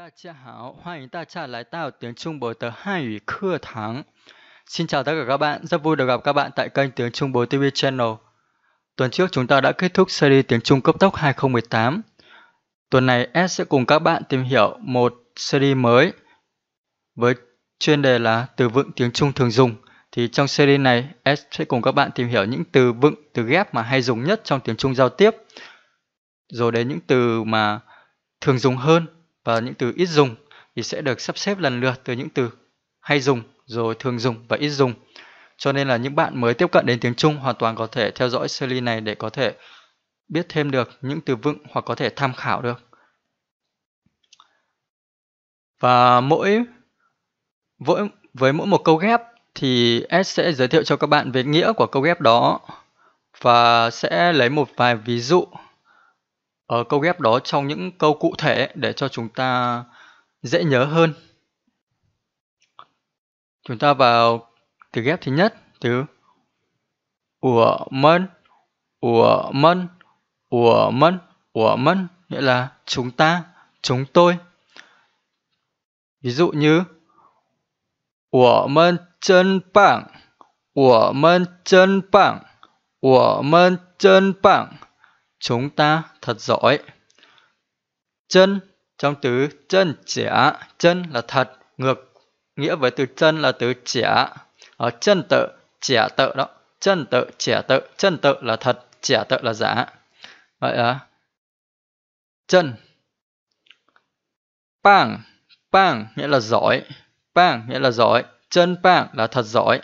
大家好，欢迎大家来到 tiếng Trung Bộ 的汉语课堂。Xin chào tất cả các bạn, rất vui được gặp các bạn tại kênh tiếng Trung Bộ TV Channel. Tuần trước chúng ta đã kết thúc series tiếng Trung cấp tốc 2018. Tuần này S sẽ cùng các bạn tìm hiểu một series mới với chuyên đề là từ vựng tiếng Trung thường dùng. Thì trong series này, S sẽ cùng các bạn tìm hiểu những từ vựng, từ ghép mà hay dùng nhất trong tiếng Trung giao tiếp. Rồi đến những từ mà thường dùng hơn và những từ ít dùng thì sẽ được sắp xếp lần lượt từ những từ hay dùng rồi thường dùng và ít dùng cho nên là những bạn mới tiếp cận đến tiếng Trung hoàn toàn có thể theo dõi series này để có thể biết thêm được những từ vựng hoặc có thể tham khảo được và mỗi với, với mỗi một câu ghép thì S sẽ giới thiệu cho các bạn về nghĩa của câu ghép đó và sẽ lấy một vài ví dụ ở ờ, câu ghép đó trong những câu cụ thể để cho chúng ta dễ nhớ hơn. Chúng ta vào từ ghép thứ nhất, từ ủa mân, ủa mân, ủa mân, ủa mân, nghĩa là chúng ta, chúng tôi. Ví dụ như ủa mân chân bảng, ủa mân chân bảng, ủa mân chân bảng chúng ta thật giỏi. Chân trong từ chân trả, chân là thật, ngược nghĩa với từ chân là từ trả. Ở chân tự, trả tự đó, chân tự, trả tự, chân tự là thật, trả tự là giả. Vậy à, chân. Bang, bang nghĩa là giỏi, bang nghĩa là giỏi, chân bang là thật giỏi.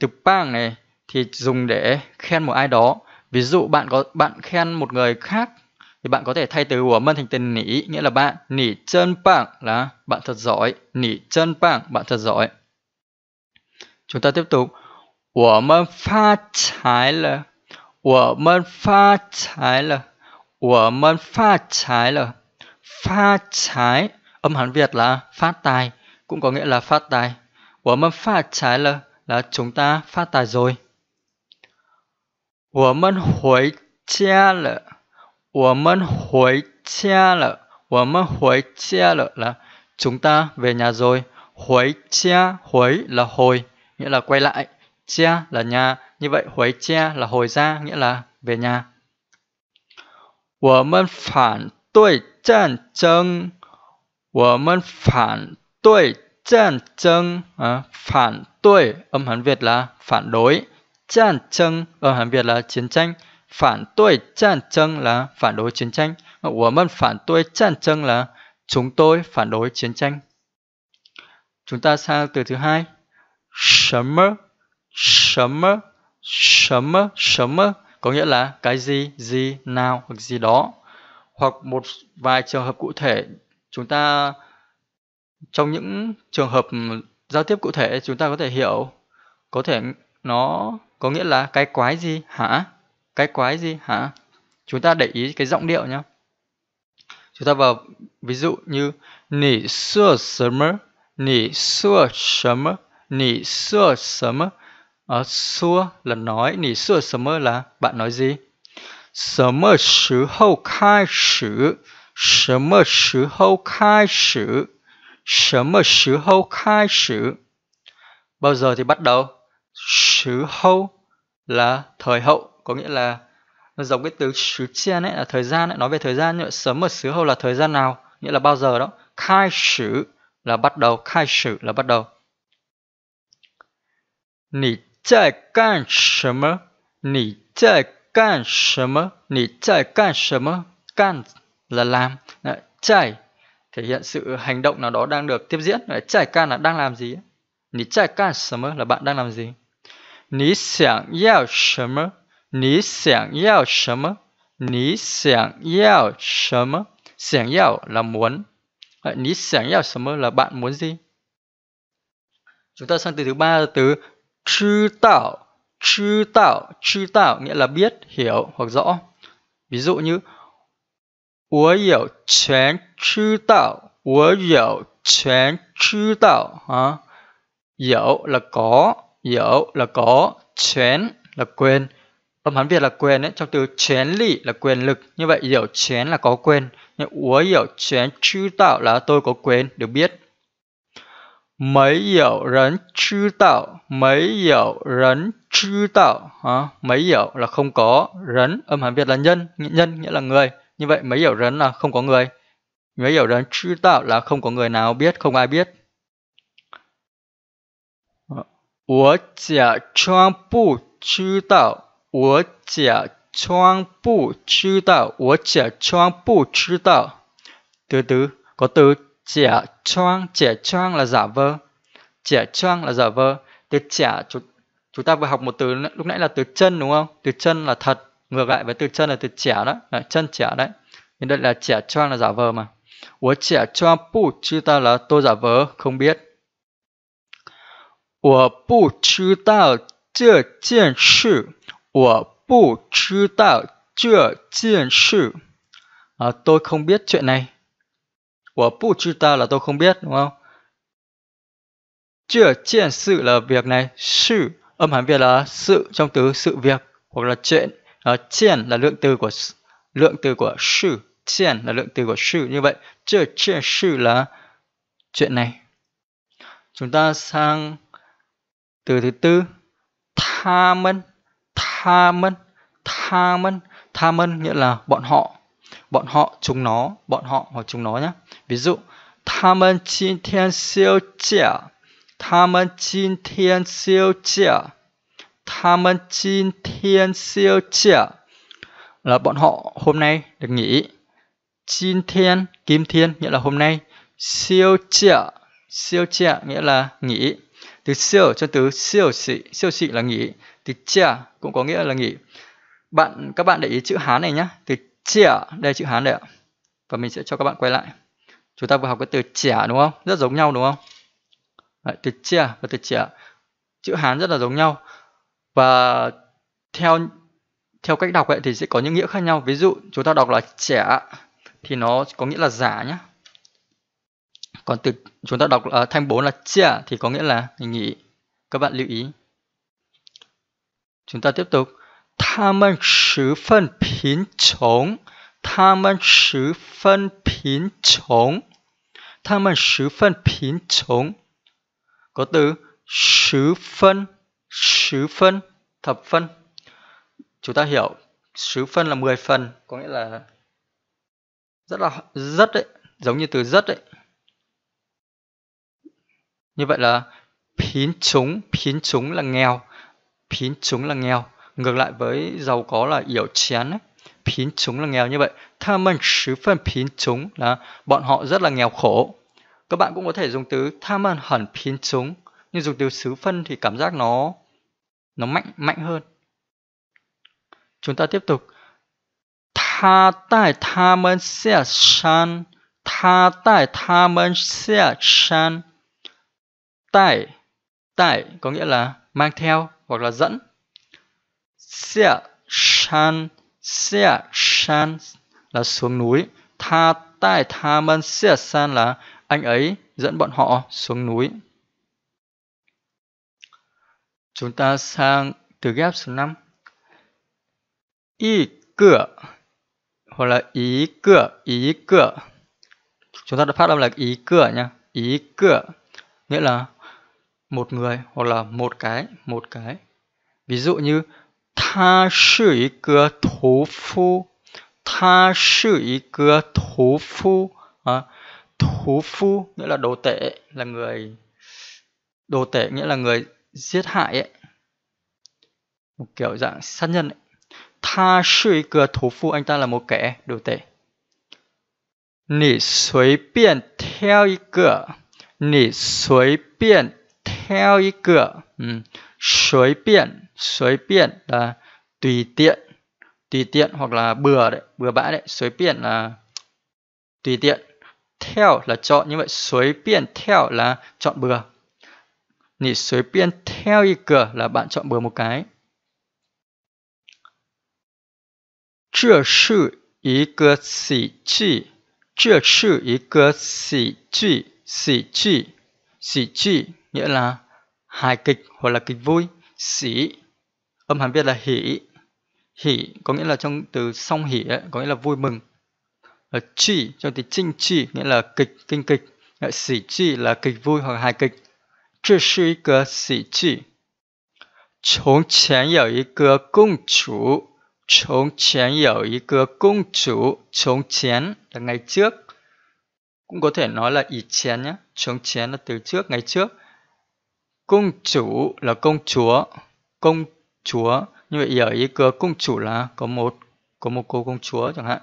Từ bang này thì dùng để khen một ai đó Ví dụ bạn có bạn khen một người khác thì bạn có thể thay từ của mân thành từ nỉ nghĩa là bạn nỉ chân bảng là bạn thật giỏi nỉ chân bảng bạn thật giỏi chúng ta tiếp tục của mân pha trái là của mân pha trái là của mân pha trái là pha trái âm hán việt là phát tài cũng có nghĩa là phát tài của mân pha trái là là chúng ta phát tài rồi 我们回家了，我们回家了，我们回家了 là chúng ta về nhà rồi. Huế cha, Huế là hồi, nghĩa là quay lại. Cha là nhà, như vậy Huế cha là hồi ra, nghĩa là về nhà. 我们反对战争，我们反对战争啊，phản đối âm hán Việt là phản đối ở Hàn Việt là chiến tranh, phản đối chiến tranh là phản đối chiến tranh, của mình phản đối chiến tranh là chúng tôi phản đối chiến tranh. Chúng ta sang từ thứ hai. Summer, summer, summer, summer có nghĩa là cái gì, gì, nào hoặc gì đó. Hoặc một vài trường hợp cụ thể chúng ta trong những trường hợp giao tiếp cụ thể chúng ta có thể hiểu có thể nó có nghĩa là cái quái gì hả? Cái quái gì hả? Chúng ta để ý cái giọng điệu nhá Chúng ta vào ví dụ như Nì xưa sớm Nì xưa sớm Nì xưa sớm Ở ờ, xưa là nói Nì xưa sớm là bạn nói gì? Sớm sử hậu khai sử Sớm sử hậu khai sử Sớm sử hậu khai sử Bao giờ thì bắt đầu? chữ hâu là thời hậu có nghĩa là nó giống cái từ sứ chiên ấy là thời gian ấy nói về thời gian như sớm ở xứ hậu là thời gian nào nghĩa là bao giờ đó khai sử là bắt đầu khai sử là bắt đầu nỉ chạy can sớm nỉ chạy can sớm nỉ chạy can sớm can là làm chạy thể hiện sự hành động nào đó đang được tiếp diễn chạy can là đang làm gì nỉ chạy can sớm là bạn đang làm gì 你想要什么？你想要什么？你想要什么？想要 là muốn. À, là bạn muốn gì? Chúng ta sang từ thứ ba là từ chư tạo. Chư tạo, chư tạo nghĩa là biết, hiểu hoặc rõ. Ví dụ như Wo yǒu quan chư tạo. Wo yǒu quan chư tạo. À, yǒu là có, là có, chén là quên. Âm Hán Việt là quên đấy, trong từ chén lị là quyền lực. Như vậy hiểu chén là có quên. Nhưng úa hiểu chén chư tạo là tôi có quên, được biết. Mấy hiểu rấn chư tạo, mấy hiểu rấn chư tạo. À, mấy hiểu là không có, rấn âm Hán Việt là nhân, nhân nghĩa là người. Như vậy mấy hiểu rấn là không có người. Mấy hiểu rấn chư tạo là không có người nào biết, không ai biết. 我假装不知道，我假装不知道，我假装不知道。Từ từ từ có từ giả trang, giả trang là giả vờ. Giả trang là giả vờ. Từ giả chúng, chúng ta vừa học một từ lúc nãy là từ chân đúng không? Từ chân là thật, ngược lại với từ chân là từ giả đó, là chân giả đấy. Nên đây là giả trang là giả vờ mà. Tôi giả trang 不知道 là tôi giả vờ không biết. 我不知道这件事，我不知道这件事。À, tôi không biết chuyện này. 我不知道 là tôi không biết đúng không? Chuyện sự là việc này, sự âm Hán Việt là sự trong từ sự việc hoặc là chuyện. Đó, chuyện là lượng từ của lượng từ của sự, chuyện là lượng từ của sự như vậy. Chuyện sự là chuyện này. Chúng ta sang từ thứ tư tha mân tha mân tha mân tha mân nghĩa là bọn họ bọn họ chúng nó bọn họ hoặc chúng nó nhé ví dụ tha mân chín thiên siêu trẻ tha mân chín thiên siêu trẻ tha mân chín thiên siêu trẻ là bọn họ hôm nay được nghỉ chín thiên kim thiên nghĩa là hôm nay siêu trẻ siêu trẻ nghĩa là nghỉ từ siêu cho từ siêu xị, siêu xị là nghỉ. Từ chia cũng có nghĩa là nghỉ. Bạn các bạn để ý chữ Hán này nhá. Từ chia đây chữ Hán đấy ạ. Và mình sẽ cho các bạn quay lại. Chúng ta vừa học cái từ trẻ đúng không? Rất giống nhau đúng không? Đấy, từ chia và từ trẻ chữ Hán rất là giống nhau và theo theo cách đọc ấy thì sẽ có những nghĩa khác nhau ví dụ chúng ta đọc là trẻ thì nó có nghĩa là giả nhé còn từ chúng ta đọc uh, thanh 4 là chia thì có nghĩa là mình nghĩ các bạn lưu ý chúng ta tiếp tục tha mân sứ phân pín chống tha mân sứ phân pín chống tha mân sứ phân pín chống có từ sứ phân sứ phân thập phân chúng ta hiểu sứ phân là 10 phần có nghĩa là rất là rất đấy giống như từ rất đấy như vậy là phiến chúng, phiến chúng là nghèo, phiến chúng là nghèo. Ngược lại với giàu có là yếu chén ấy. Phiến chúng là nghèo như vậy. Tha mân sứ phân phiến chúng là bọn họ rất là nghèo khổ. Các bạn cũng có thể dùng từ tha mân hẳn phiến chúng. Nhưng dùng từ sứ phân thì cảm giác nó nó mạnh mạnh hơn. Chúng ta tiếp tục. Tha tại tha mân xe san. Tha tại tha mân xe san. Tải Tải có nghĩa là mang theo hoặc là dẫn. Xe shan Xe shan là xuống núi. Tha tải tha mân xe san là anh ấy dẫn bọn họ xuống núi. Chúng ta sang từ ghép số 5. Y cửa hoặc là ý cửa, ý cửa. Chúng ta đã phát âm là ý cửa nha, ý cửa nghĩa là một người hoặc là một cái một cái ví dụ như tha sư ý cơ thú phu tha sư ý cơ thú phu à, thú phu nghĩa là đồ tệ là người đồ tệ nghĩa là người giết hại ấy một kiểu dạng sát nhân ấy. tha sư ý cơ thú phu anh ta là một kẻ đồ tệ nỉ suối biện theo ý cửa nỉ suối biện theo ý cửa ừ. suối biển suối biển là tùy tiện tùy tiện hoặc là bừa đấy bừa bãi đấy suối biển là tùy tiện theo là chọn như vậy suối biển theo là chọn bừa nỉ suối biển theo ý cửa là bạn chọn bừa một cái chưa sự ý cơ sĩ trị chưa sự ý cơ sĩ trị sĩ trị Sĩ chỉ nghĩa là hài kịch hoặc là kịch vui. Sĩ âm hán Việt là hỉ. Hỉ có nghĩa là trong từ song hỉ ấy, có nghĩa là vui mừng. Ở ờ, chỉ trong từ chinh chỉ nghĩa là kịch, kinh kịch. Sĩ ờ, chỉ là kịch vui hoặc hài kịch. Chứ sư cơ sĩ chỉ. Chống chén yếu ý cơ công chủ. Chống chén yếu ý cơ công chủ. Chống chén là ngày trước cũng có thể nói là ý chén nhé chống chén là từ trước ngày trước công chủ là công chúa công chúa như vậy ở ý cửa công chủ là có một có một cô công chúa chẳng hạn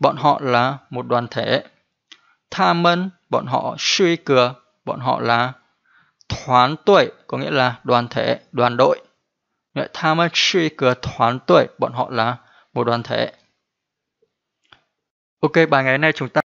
bọn họ là một đoàn thể. Tha mân, bọn họ, suy cửa, bọn họ là thoán tuổi có nghĩa là đoàn thể, đoàn đội. Tham chi cửa đoàn tuổi, bọn họ là một đoàn thể. Ok, bài ngày nay chúng ta